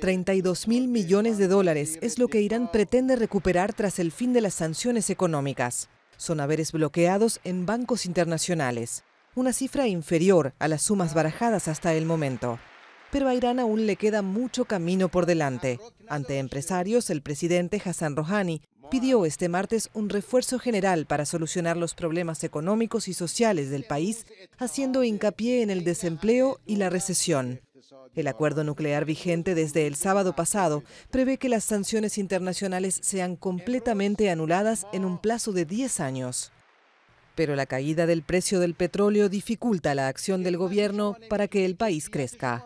32 mil millones de dólares es lo que Irán pretende recuperar tras el fin de las sanciones económicas. Son haberes bloqueados en bancos internacionales, una cifra inferior a las sumas ah. barajadas hasta el momento. Pero a Irán aún le queda mucho camino por delante. Ante empresarios, el presidente Hassan Rouhani pidió este martes un refuerzo general para solucionar los problemas económicos y sociales del país, haciendo hincapié en el desempleo y la recesión. El acuerdo nuclear vigente desde el sábado pasado prevé que las sanciones internacionales sean completamente anuladas en un plazo de 10 años. Pero la caída del precio del petróleo dificulta la acción del gobierno para que el país crezca.